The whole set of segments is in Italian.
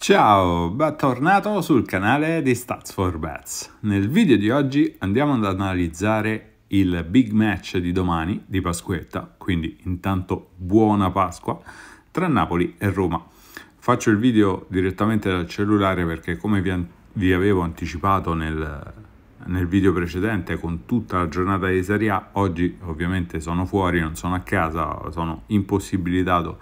Ciao, bentornato sul canale di Stats for Bats. Nel video di oggi andiamo ad analizzare il big match di domani di Pasquetta, quindi intanto buona Pasqua, tra Napoli e Roma. Faccio il video direttamente dal cellulare perché come vi, vi avevo anticipato nel, nel video precedente con tutta la giornata di Serie A, oggi ovviamente sono fuori, non sono a casa, sono impossibilitato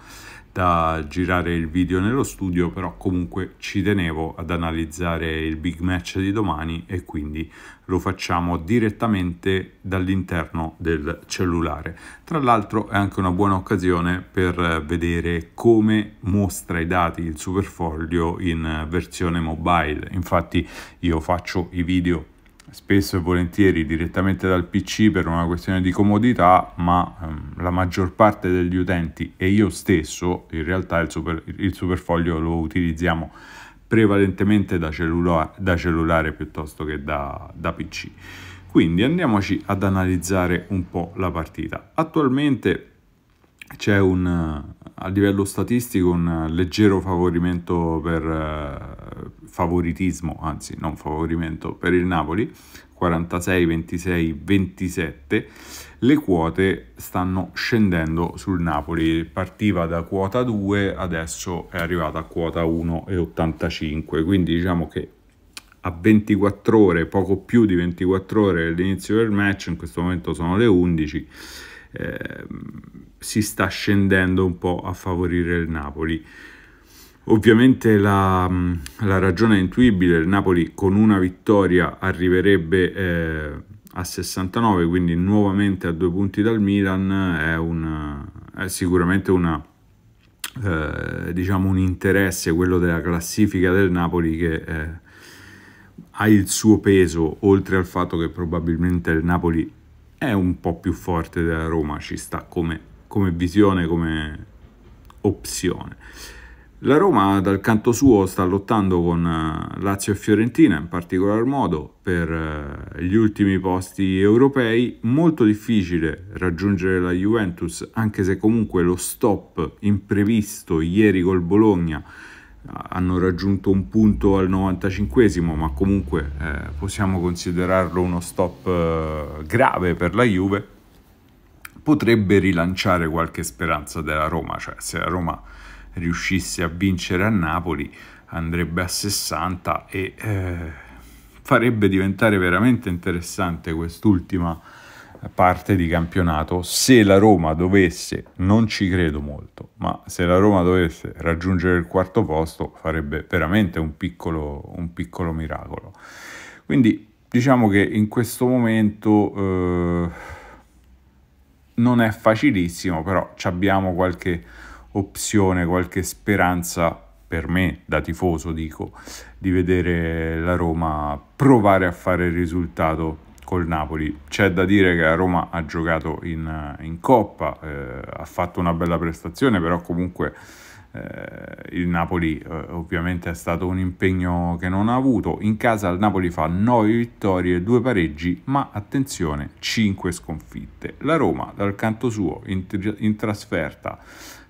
da girare il video nello studio, però comunque ci tenevo ad analizzare il big match di domani e quindi lo facciamo direttamente dall'interno del cellulare. Tra l'altro è anche una buona occasione per vedere come mostra i dati il superfoglio in versione mobile. Infatti io faccio i video spesso e volentieri direttamente dal PC per una questione di comodità, ma ehm, la maggior parte degli utenti e io stesso in realtà il, super, il superfoglio lo utilizziamo prevalentemente da, cellula- da cellulare piuttosto che da, da PC. Quindi andiamoci ad analizzare un po' la partita. Attualmente c'è un, a livello statistico un leggero favorimento per, favoritismo, anzi non favorimento per il Napoli, 46, 26, 27, le quote stanno scendendo sul Napoli, partiva da quota 2, adesso è arrivata a quota 1,85, quindi diciamo che a 24 ore, poco più di 24 ore dall'inizio del match, in questo momento sono le 11, eh, si sta scendendo un po' a favorire il Napoli. Ovviamente la, mm, la, ragione è intuibile, il Napoli con una vittoria arriverebbe eh, a 69, quindi nuovamente a due punti dal Milan, è, una, è sicuramente una, eh, diciamo un interesse, quello della classifica del Napoli che eh, ha il suo peso, oltre al fatto che probabilmente il Napoli è un po' più forte della Roma, ci sta come, come visione, come opzione. La Roma dal canto suo sta lottando con eh, Lazio e Fiorentina in particolar modo per eh, gli ultimi posti europei, molto difficile raggiungere la Juventus anche se comunque lo stop imprevisto ieri col Bologna eh, hanno raggiunto un punto al 95 ma comunque eh, possiamo considerarlo uno stop grave per la Juve potrebbe rilanciare qualche speranza della Roma, cioè se la Roma riuscisse a vincere a Napoli andrebbe a 60 e eh, farebbe diventare veramente interessante quest'ultima parte di campionato se la Roma dovesse non ci credo molto ma se la Roma dovesse raggiungere il quarto posto farebbe veramente un piccolo, un piccolo miracolo quindi diciamo che in questo momento eh, non è facilissimo però abbiamo qualche opzione, qualche speranza per me da tifoso dico di vedere la Roma provare a fare il risultato col Napoli. C'è da dire che la Roma ha giocato in, in coppa, eh, ha fatto una bella prestazione, però comunque eh, il Napoli eh, ovviamente è stato un impegno che non ha avuto. In casa il Napoli fa 9 vittorie, 2 pareggi, ma attenzione, 5 sconfitte. La Roma dal canto suo in, in trasferta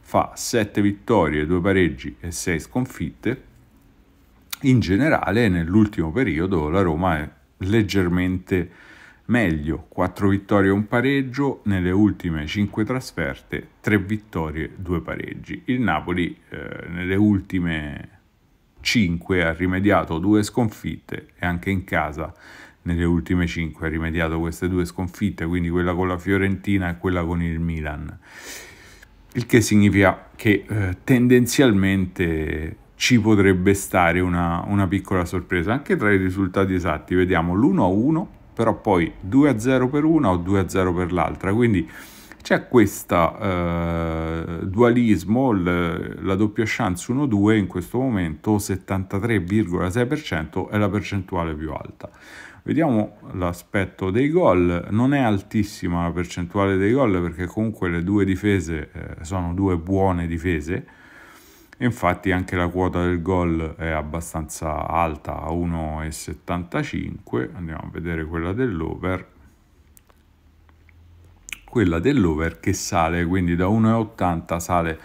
fa 7 vittorie, 2 pareggi e 6 sconfitte. In generale nell'ultimo periodo la Roma è leggermente meglio, 4 vittorie e un pareggio nelle ultime 5 trasferte, 3 vittorie e 2 pareggi. Il Napoli eh, nelle ultime 5 ha rimediato 2 sconfitte e anche in casa nelle ultime 5 ha rimediato queste due sconfitte, quindi quella con la Fiorentina e quella con il Milan il che significa che eh, tendenzialmente ci potrebbe stare una, una, piccola sorpresa anche tra i risultati esatti vediamo l'1 a 1 però poi 2 a 0 per una o 2 a 0 per l'altra quindi c'è questo eh, dualismo, l, la doppia chance 1-2 in questo momento 73,6% è la percentuale più alta. Vediamo l'aspetto dei gol, non è altissima la percentuale dei gol perché comunque le due difese eh, sono due buone difese, infatti anche la quota del gol è abbastanza alta, a 1,75, andiamo a vedere quella dell'over, quella dell'over che sale, quindi da 1,80 sale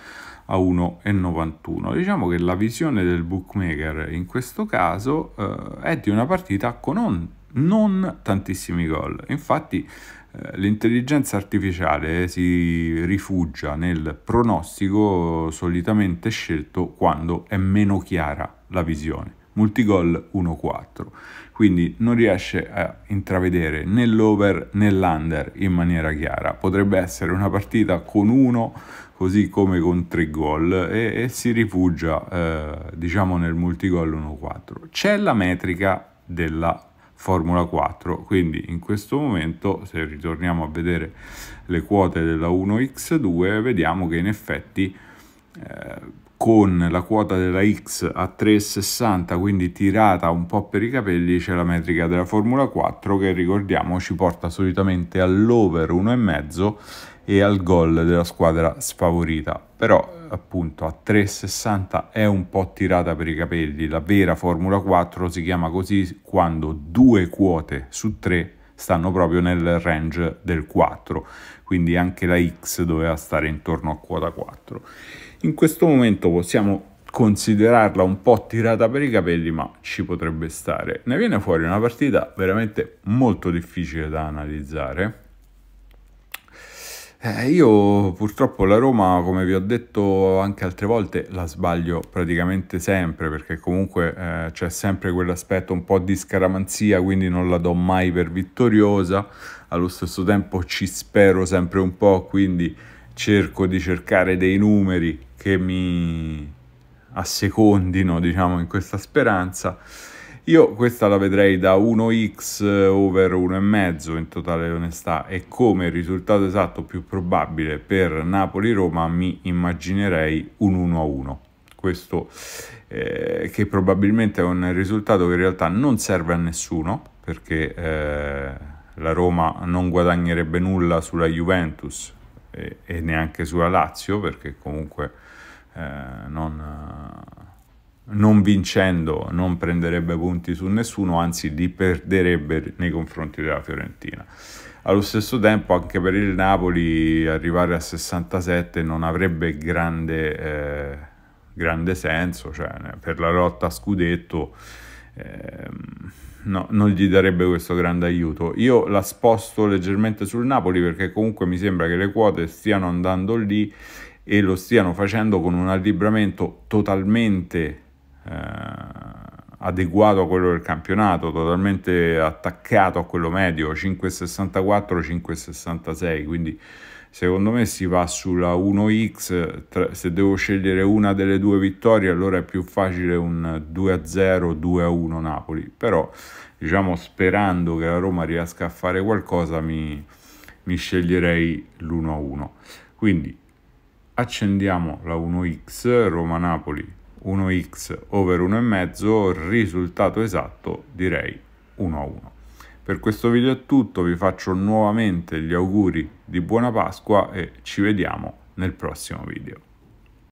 a 1,91. Diciamo che la visione del bookmaker in questo caso eh, è di una partita con on, non tantissimi gol. Infatti eh, L'intelligenza artificiale si rifugia nel pronostico solitamente scelto quando è meno chiara la visione multigol 1-4. Quindi non riesce a intravedere né l'over né l'under in maniera chiara. Potrebbe essere una partita con uno così come con tre gol e, e, si rifugia eh, diciamo nel multigol 1-4. C'è la metrica della Formula 4, quindi in questo momento se ritorniamo a vedere le quote della 1x2 vediamo che in effetti eh, con la quota della X a 3,60 quindi tirata un po' per i capelli c'è la metrica della Formula 4 che ricordiamo ci porta solitamente all'over 1,5 e al gol della squadra sfavorita però appunto a 3,60 è un po' tirata per i capelli la vera Formula 4 si chiama così quando due quote su tre stanno proprio nel range del 4, quindi anche la X doveva stare intorno a quota 4. In questo momento possiamo considerarla un po' tirata per i capelli, ma ci potrebbe stare. Ne viene fuori una partita veramente molto difficile da analizzare eh, io purtroppo la Roma, come vi ho detto anche altre volte, la sbaglio praticamente sempre perché comunque eh, c'è sempre quell'aspetto un po' di scaramanzia, quindi non la do mai per vittoriosa, allo stesso tempo ci spero sempre un po', quindi cerco di cercare dei numeri che mi assecondino, diciamo, in questa speranza io questa la vedrei da 1x eh, over 1,5 in totale onestà e come risultato esatto più probabile per Napoli-Roma mi immaginerei un 1-1. Questo eh, che probabilmente è un risultato che in realtà non serve a nessuno perché eh, la Roma non guadagnerebbe nulla sulla Juventus e, eh, e neanche sulla Lazio perché comunque eh, non non vincendo non prenderebbe punti su nessuno, anzi li perderebbe nei confronti della Fiorentina. Allo stesso tempo anche per il Napoli arrivare a 67 non avrebbe grande, eh, grande senso, cioè, per la lotta a scudetto eh, no, non gli darebbe questo grande aiuto. Io la sposto leggermente sul Napoli perché comunque mi sembra che le quote stiano andando lì e lo stiano facendo con un allibramento totalmente eh, adeguato a quello del campionato, totalmente attaccato a quello medio, 5,64, 5,66, quindi secondo me si va sulla 1x, tra, se devo scegliere una delle due vittorie allora è più facile un 2-0, 2-1 Napoli, però diciamo sperando che la Roma riesca a fare qualcosa mi, mi sceglierei l'1-1. Quindi accendiamo la 1x Roma-Napoli 1x over 1,5, risultato esatto direi 1 a 1. Per questo video è tutto, vi faccio nuovamente gli auguri di buona Pasqua e ci vediamo nel prossimo video.